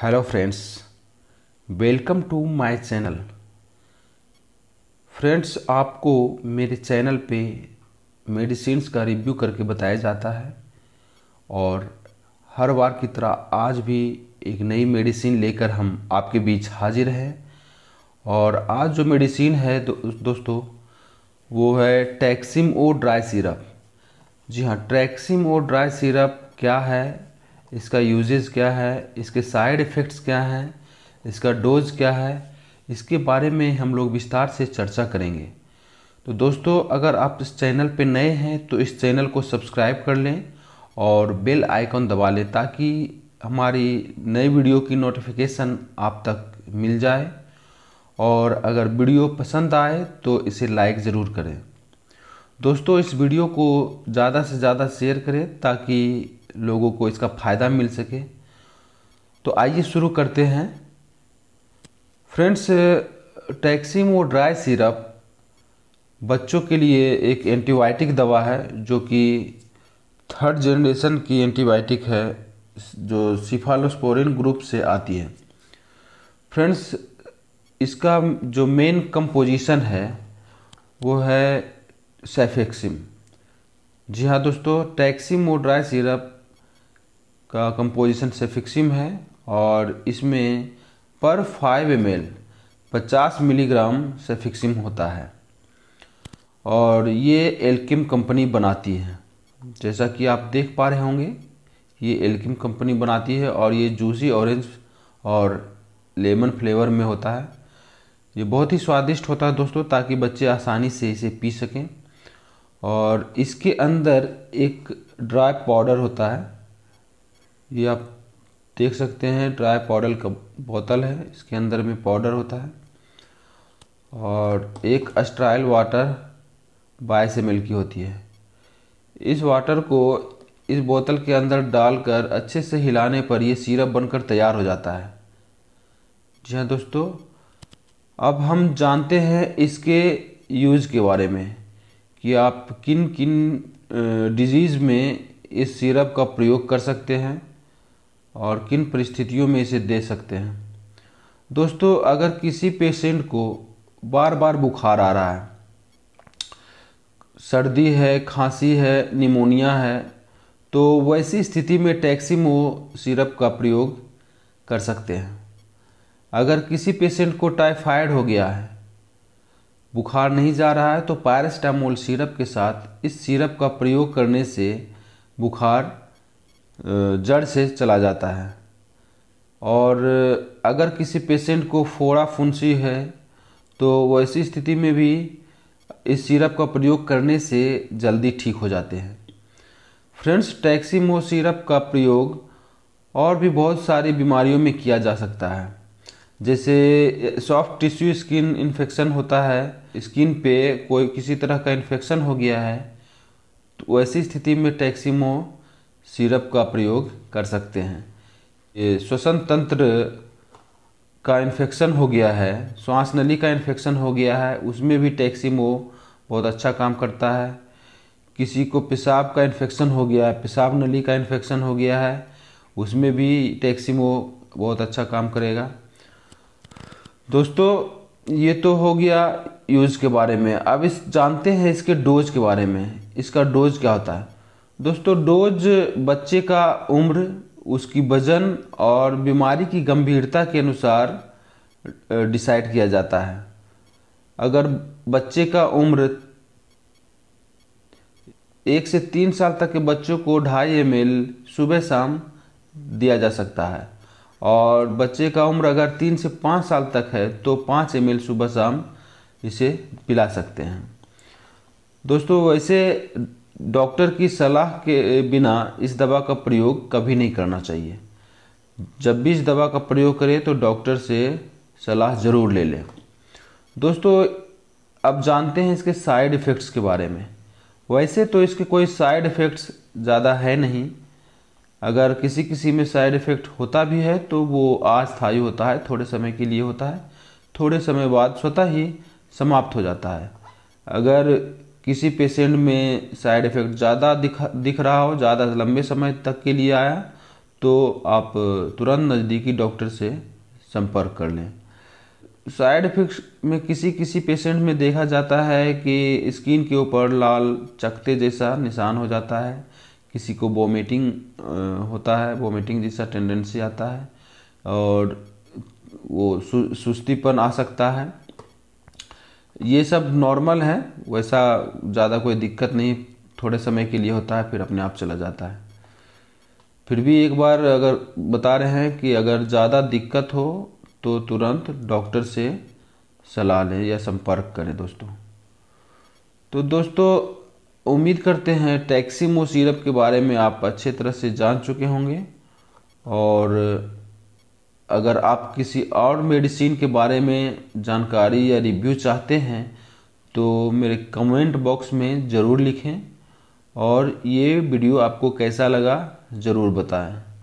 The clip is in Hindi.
hello friends welcome to my channel friends आपको मेरे चैनल पे मेडिसिन का रिव्यू करके बताया जाता है और हर बार की तरह आज भी एक नई मेडिसिन लेकर हम आपके बीच हाजिर हैं और आज जो मेडिसिन है दो, दोस्तों वो है टैक्सिम ओ ड्राई सिरप जी हाँ ट्रैक्सिम ओ ड्राई सिरप क्या है इसका यूजेज क्या है इसके साइड इफ़ेक्ट्स क्या हैं इसका डोज क्या है इसके बारे में हम लोग विस्तार से चर्चा करेंगे तो दोस्तों अगर आप इस चैनल पर नए हैं तो इस चैनल को सब्सक्राइब कर लें और बेल आइकॉन दबा लें ताकि हमारी नई वीडियो की नोटिफिकेशन आप तक मिल जाए और अगर वीडियो पसंद आए तो इसे लाइक ज़रूर करें दोस्तों इस वीडियो को ज़्यादा से ज़्यादा शेयर करें ताकि लोगों को इसका फ़ायदा मिल सके तो आइए शुरू करते हैं फ्रेंड्स टैक्सीमो ड्राई सिरप बच्चों के लिए एक एंटीबायोटिक दवा है जो कि थर्ड जनरेशन की एंटीबायोटिक है जो सिफालोस्पोरिन ग्रुप से आती है फ्रेंड्स इसका जो मेन कंपोजिशन है वो है सेफेक्सिम जी हाँ दोस्तों टैक्सी ड्राई सिरप का कंपोजिशन सेफिक्सिम है और इसमें पर फाइव एम एल पचास मिलीग्राम सेफिक्सिम होता है और ये एल्किम कंपनी बनाती है जैसा कि आप देख पा रहे होंगे ये एल्किम कंपनी बनाती है और ये जूसी ऑरेंज और लेमन फ्लेवर में होता है ये बहुत ही स्वादिष्ट होता है दोस्तों ताकि बच्चे आसानी से इसे पी सकें और इसके अंदर एक ड्राई पाउडर होता है ये आप देख सकते हैं ड्राई पाउडर का बोतल है इसके अंदर में पाउडर होता है और एक अस्ट्राइल वाटर बाय से मिल की होती है इस वाटर को इस बोतल के अंदर डालकर अच्छे से हिलाने पर यह सिरप बनकर तैयार हो जाता है जी हाँ दोस्तों अब हम जानते हैं इसके यूज़ के बारे में कि आप किन किन डिजीज़ में इस सिरप का प्रयोग कर सकते हैं और किन परिस्थितियों में इसे दे सकते हैं दोस्तों अगर किसी पेशेंट को बार बार बुखार आ रहा है सर्दी है खांसी है निमोनिया है तो वैसी स्थिति में टैक्सीमो सिरप का प्रयोग कर सकते हैं अगर किसी पेशेंट को टाइफाइड हो गया है बुखार नहीं जा रहा है तो पैरास्टामोल सिरप के साथ इस सिरप का प्रयोग करने से बुखार जड़ से चला जाता है और अगर किसी पेशेंट को फोड़ा फुंसी है तो वैसी स्थिति में भी इस सिरप का प्रयोग करने से जल्दी ठीक हो जाते हैं फ्रेंड्स टैक्सीमो सिरप का प्रयोग और भी बहुत सारी बीमारियों में किया जा सकता है जैसे सॉफ्ट टिश्यू स्किन इन्फेक्शन होता है स्किन पे कोई किसी तरह का इन्फेक्शन हो गया है तो वैसी स्थिति में टैक्सीमो सिरप का प्रयोग कर सकते हैं ये श्वसन तंत्र का इन्फेक्शन हो गया है श्वास नली का इन्फेक्शन हो गया है उसमें भी टैक्सीमो बहुत अच्छा काम करता है किसी को पेशाब का इन्फेक्शन हो गया है पेशाब नली का इन्फेक्शन हो गया है उसमें भी टैक्सीमो बहुत अच्छा काम करेगा दोस्तों ये तो हो गया यूज़ के बारे में अब इस जानते हैं इसके डोज के बारे में इसका डोज क्या होता है दोस्तों डोज बच्चे का उम्र उसकी वजन और बीमारी की गंभीरता के अनुसार डिसाइड किया जाता है अगर बच्चे का उम्र एक से तीन साल तक के बच्चों को ढाई एम सुबह शाम दिया जा सकता है और बच्चे का उम्र अगर तीन से पाँच साल तक है तो पाँच एम सुबह शाम इसे पिला सकते हैं दोस्तों वैसे डॉक्टर की सलाह के बिना इस दवा का प्रयोग कभी नहीं करना चाहिए जब भी इस दवा का प्रयोग करें तो डॉक्टर से सलाह ज़रूर ले लें दोस्तों अब जानते हैं इसके साइड इफ़ेक्ट्स के बारे में वैसे तो इसके कोई साइड इफ़ेक्ट्स ज़्यादा है नहीं अगर किसी किसी में साइड इफ़ेक्ट होता भी है तो वो अस्थायी होता है थोड़े समय के लिए होता है थोड़े समय बाद स्वतः ही समाप्त हो जाता है अगर किसी पेशेंट में साइड इफ़ेक्ट ज़्यादा दिखा दिख रहा हो ज़्यादा लंबे समय तक के लिए आया तो आप तुरंत नज़दीकी डॉक्टर से संपर्क कर लें साइड इफ़ेक्ट्स में किसी किसी पेशेंट में देखा जाता है कि स्किन के ऊपर लाल चकते जैसा निशान हो जाता है किसी को वोमिटिंग होता है वोमिटिंग जैसा टेंडेंसी आता है और वो सु, सुस्तीपन आ सकता है ये सब नॉर्मल है वैसा ज़्यादा कोई दिक्कत नहीं थोड़े समय के लिए होता है फिर अपने आप चला जाता है फिर भी एक बार अगर बता रहे हैं कि अगर ज़्यादा दिक्कत हो तो तुरंत डॉक्टर से सलाह लें या संपर्क करें दोस्तों तो दोस्तों उम्मीद करते हैं टैक्सीमो सिरप के बारे में आप अच्छे तरह से जान चुके होंगे और अगर आप किसी और मेडिसिन के बारे में जानकारी या रिव्यू चाहते हैं तो मेरे कमेंट बॉक्स में ज़रूर लिखें और ये वीडियो आपको कैसा लगा ज़रूर बताएं